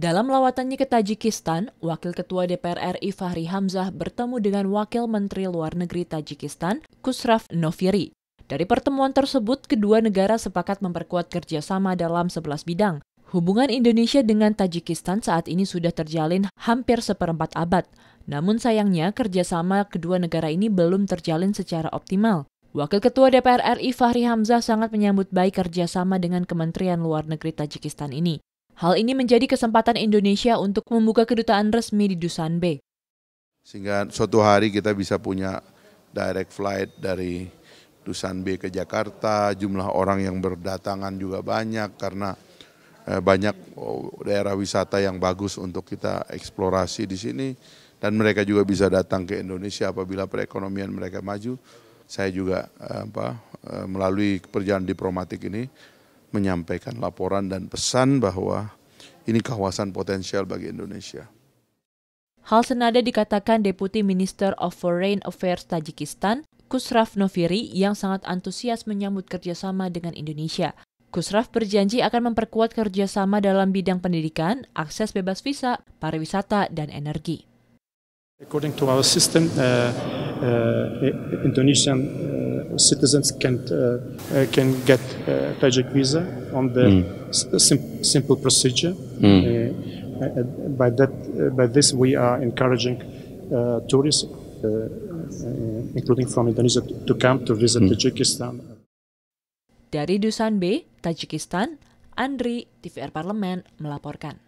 Dalam lawatannya ke Tajikistan, Wakil Ketua DPR RI Fahri Hamzah bertemu dengan Wakil Menteri Luar Negeri Tajikistan, Kusraf Noviri. Dari pertemuan tersebut, kedua negara sepakat memperkuat kerjasama dalam 11 bidang. Hubungan Indonesia dengan Tajikistan saat ini sudah terjalin hampir seperempat abad. Namun sayangnya, kerjasama kedua negara ini belum terjalin secara optimal. Wakil Ketua DPR RI Fahri Hamzah sangat menyambut baik kerjasama dengan Kementerian Luar Negeri Tajikistan ini. Hal ini menjadi kesempatan Indonesia untuk membuka kedutaan resmi di Dusanbe. Sehingga suatu hari kita bisa punya direct flight dari Dusanbe ke Jakarta, jumlah orang yang berdatangan juga banyak karena eh, banyak oh, daerah wisata yang bagus untuk kita eksplorasi di sini dan mereka juga bisa datang ke Indonesia apabila perekonomian mereka maju. Saya juga eh, apa eh, melalui perjalanan diplomatik ini menyampaikan laporan dan pesan bahwa ini kawasan potensial bagi Indonesia. Hal senada dikatakan Deputi Minister of Foreign Affairs Tajikistan, Kusraf Noviri, yang sangat antusias menyambut kerjasama dengan Indonesia. Kusraf berjanji akan memperkuat kerjasama dalam bidang pendidikan, akses bebas visa, pariwisata, dan energi. According to our system, uh, uh, Indonesian uh, citizens can uh, uh, can get uh, Tajik visa on the mm. sim simple procedure. Mm. by that, by this, we are encouraging tourists, including from Indonesia, to come to visit mm. Tajikistan. Dari Dusanbe, Tajikistan, Andri, TVR Parlemen melaporkan.